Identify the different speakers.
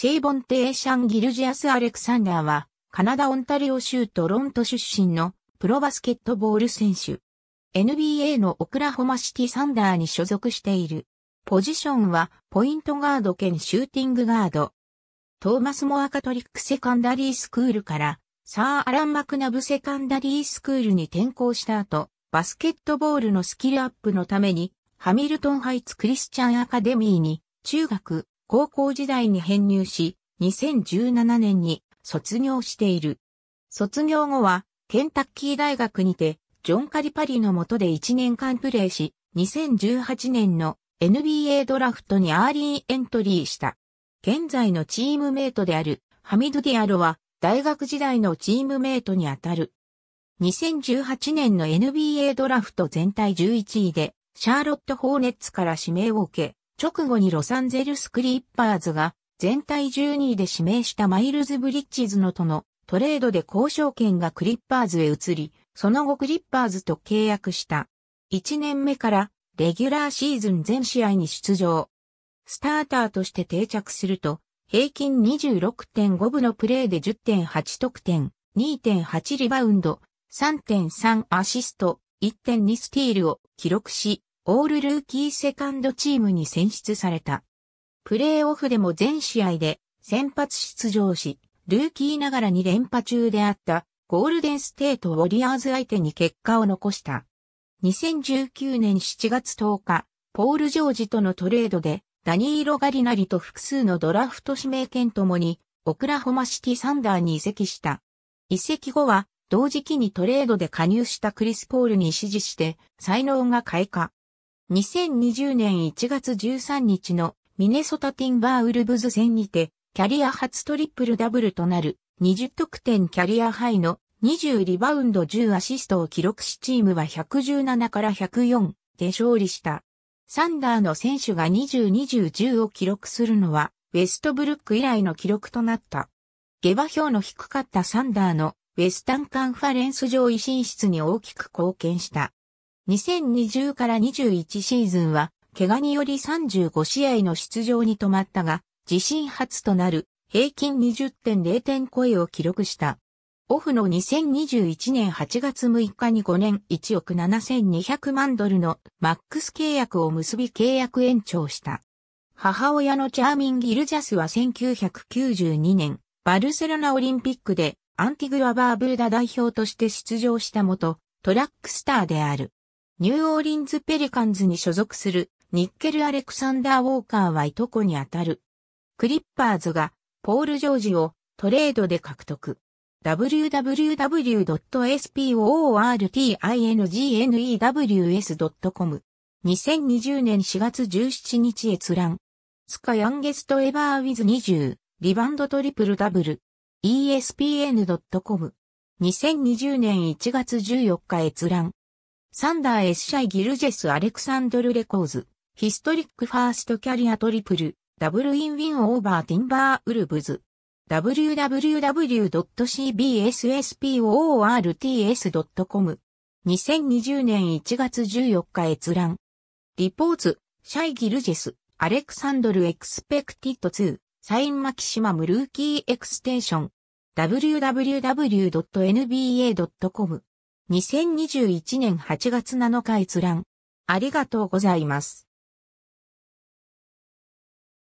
Speaker 1: シーボン・テーシャン・ギルジアス・アレクサンダーは、カナダ・オンタリオ州トロント出身のプロバスケットボール選手。NBA のオクラホマシティ・サンダーに所属している。ポジションは、ポイントガード兼シューティングガード。トーマス・モア・カトリック・セカンダリースクールから、サー・アラン・マクナブ・セカンダリースクールに転校した後、バスケットボールのスキルアップのために、ハミルトンハイツ・クリスチャン・アカデミーに、中学、高校時代に編入し、2017年に卒業している。卒業後は、ケンタッキー大学にて、ジョン・カリパリの下で1年間プレーし、2018年の NBA ドラフトにアーリーエントリーした。現在のチームメイトであるハミド・ディアロは大学時代のチームメイトにあたる。2018年の NBA ドラフト全体11位でシャーロット・ホーネッツから指名を受け、直後にロサンゼルスクリッパーズが全体12位で指名したマイルズ・ブリッジズのとのトレードで交渉権がクリッパーズへ移り、その後クリッパーズと契約した。1年目からレギュラーシーズン全試合に出場。スターターとして定着すると、平均26.5部のプレーで10.8得点、2.8リバウンド、3.3アシスト、1.2スティールを記録し、オールルーキーセカンドチームに選出された。プレーオフでも全試合で先発出場し、ルーキーながらに連覇中であったゴールデンステートウォリアーズ相手に結果を残した。2019年7月10日、ポール・ジョージとのトレードで、ダニーロ・ガリナリと複数のドラフト指名権ともに、オクラホマシティ・サンダーに移籍した。移籍後は、同時期にトレードで加入したクリス・ポールに指示して、才能が開花。2020年1月13日のミネソタティンバーウルブズ戦にて、キャリア初トリプルダブルとなる20得点キャリアハイの20リバウンド10アシストを記録しチームは117から104で勝利した。サンダーの選手が20-20-10を記録するのは、ウェストブルック以来の記録となった。下馬評の低かったサンダーのウェスタンカンファレンス上位進出に大きく貢献した。2020から21シーズンは、怪我により35試合の出場に止まったが、自身初となる平均20.0点超えを記録した。オフの2021年8月6日に5年1億7200万ドルのマックス契約を結び契約延長した。母親のチャーミン・ギルジャスは1992年、バルセロナオリンピックでアンティグア・バーブルダ代表として出場した元、トラックスターである。ニューオーリンズ・ペリカンズに所属するニッケル・アレクサンダー・ウォーカーはいとこにあたる。クリッパーズがポール・ジョージをトレードで獲得。www.sportingenews.com 2020年4月17日閲覧。スカヤンゲストエバーウィズ20リバンドトリプルダブル ESPN.com2020 年1月14日閲覧。サンダー・エッシャイ・ギルジェス・アレクサンドル・レコーズ、ヒストリック・ファースト・キャリア・トリプル、ダブル・イン・ウィン・オーバー・ティンバー・ウルブズ、www.cbsspoorts.com 2020年1月14日閲覧。リポーツ、シャイ・ギルジェス、アレクサンドル・エクスペクティット2、サイン・マキシマム・ルーキー・エクステーション、www.nba.com 2021年8月7日閲覧。ありがとうございます。